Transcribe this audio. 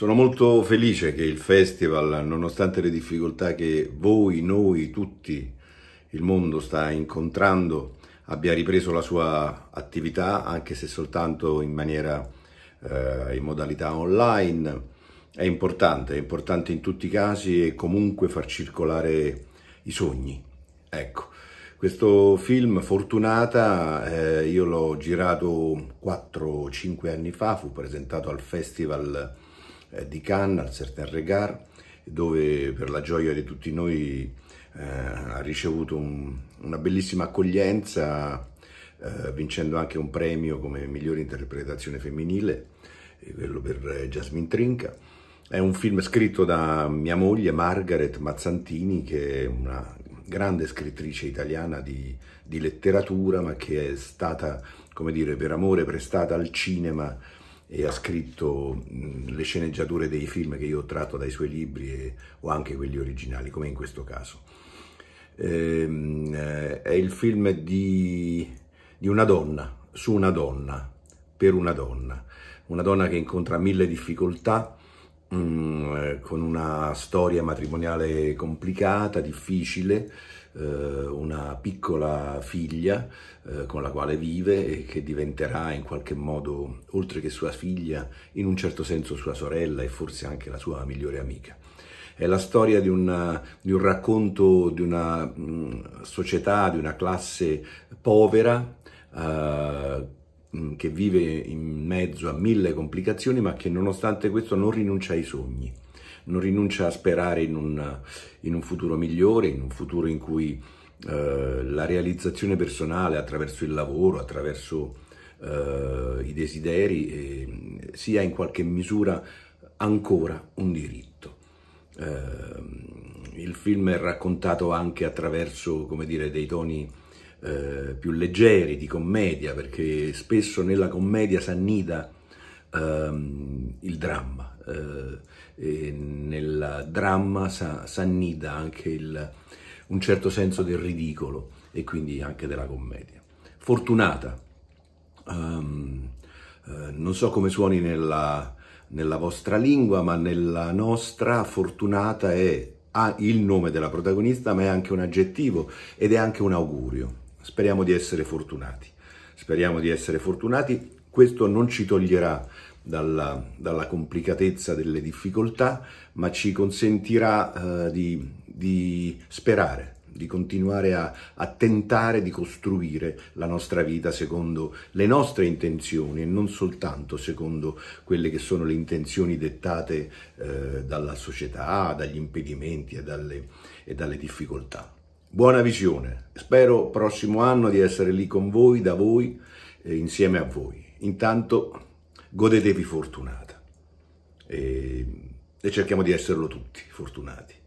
Sono molto felice che il festival, nonostante le difficoltà che voi, noi, tutti, il mondo sta incontrando, abbia ripreso la sua attività, anche se soltanto in maniera, eh, in modalità online. È importante, è importante in tutti i casi e comunque far circolare i sogni. Ecco, questo film Fortunata eh, io l'ho girato 4-5 anni fa, fu presentato al festival eh, di Cannes, al Certain Regard, dove per la gioia di tutti noi eh, ha ricevuto un, una bellissima accoglienza, eh, vincendo anche un premio come migliore interpretazione femminile, quello per eh, Jasmine Trinca. È un film scritto da mia moglie Margaret Mazzantini, che è una grande scrittrice italiana di, di letteratura, ma che è stata, come dire, per amore prestata al cinema e ha scritto le sceneggiature dei film che io ho tratto dai suoi libri e, o anche quelli originali, come in questo caso. Ehm, eh, è il film di, di una donna, su una donna, per una donna, una donna che incontra mille difficoltà, Mm, eh, con una storia matrimoniale complicata, difficile, eh, una piccola figlia eh, con la quale vive e che diventerà in qualche modo, oltre che sua figlia, in un certo senso sua sorella e forse anche la sua migliore amica. È la storia di, una, di un racconto di una mm, società, di una classe povera, che vive in mezzo a mille complicazioni, ma che nonostante questo non rinuncia ai sogni, non rinuncia a sperare in un, in un futuro migliore, in un futuro in cui eh, la realizzazione personale attraverso il lavoro, attraverso eh, i desideri, eh, sia in qualche misura ancora un diritto. Ehm, il film è raccontato anche attraverso, come dire, dei toni eh, più leggeri, di commedia, perché spesso nella commedia s'annida ehm, il dramma, eh, nel dramma si annida anche il, un certo senso del ridicolo e quindi anche della commedia. Fortunata, um, eh, non so come suoni nella, nella, vostra lingua, ma nella nostra Fortunata è, ha il nome della protagonista, ma è anche un aggettivo ed è anche un augurio. Speriamo di essere fortunati. Speriamo di essere fortunati. Questo non ci toglierà dalla, dalla complicatezza delle difficoltà, ma ci consentirà eh, di, di sperare, di continuare a, a, tentare di costruire la nostra vita secondo le nostre intenzioni e non soltanto secondo quelle che sono le intenzioni dettate eh, dalla società, dagli impedimenti e dalle, e dalle difficoltà. Buona visione, spero prossimo anno di essere lì con voi, da voi e insieme a voi. Intanto godetevi fortunata e, e cerchiamo di esserlo tutti fortunati.